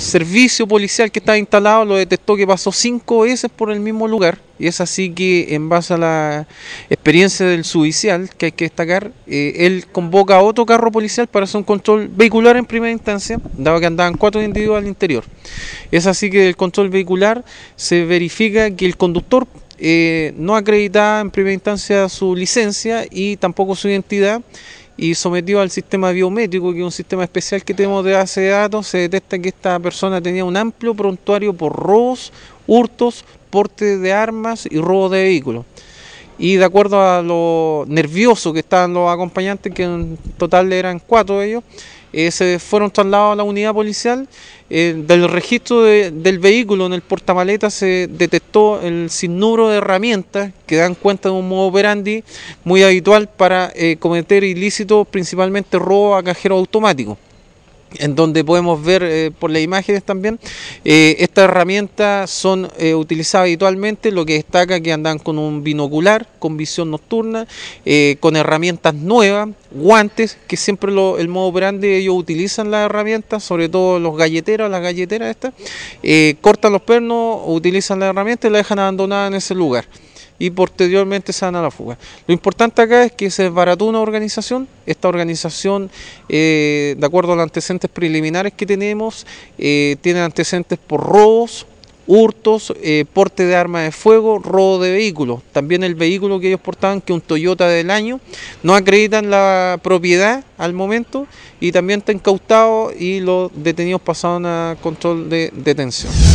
servicio policial que estaba instalado lo detectó que pasó cinco veces por el mismo lugar. Y es así que en base a la experiencia del judicial, que hay que destacar, eh, él convoca a otro carro policial para hacer un control vehicular en primera instancia, dado que andaban cuatro individuos al interior. Es así que el control vehicular se verifica que el conductor eh, no acreditaba en primera instancia su licencia y tampoco su identidad y sometido al sistema biométrico, que es un sistema especial que tenemos de base de datos, se detecta que esta persona tenía un amplio prontuario por robos, hurtos, porte de armas y robo de vehículos. Y de acuerdo a lo nervioso que estaban los acompañantes, que en total eran cuatro de ellos, eh, se fueron trasladados a la unidad policial. Eh, del registro del vehículo en el portamaleta se detectó el sinnúmero de herramientas que dan cuenta de un modo operandi muy habitual para eh, cometer ilícitos, principalmente robo a cajeros automáticos en donde podemos ver eh, por las imágenes también, eh, estas herramientas son eh, utilizadas habitualmente, lo que destaca que andan con un binocular, con visión nocturna, con herramientas nuevas, guantes, que siempre el modo grande ellos utilizan las herramientas, sobre todo los galleteros, las galleteras estas, cortan los pernos, utilizan la herramienta y la dejan abandonada en ese lugar y posteriormente se dan a la fuga. Lo importante acá es que se desbarató una organización, esta organización, eh, de acuerdo a los antecedentes preliminares que tenemos, eh, tiene antecedentes por robos, hurtos, eh, porte de armas de fuego, robo de vehículos. También el vehículo que ellos portaban, que un Toyota del año, no acreditan la propiedad al momento y también está incautado y los detenidos pasaron a control de detención.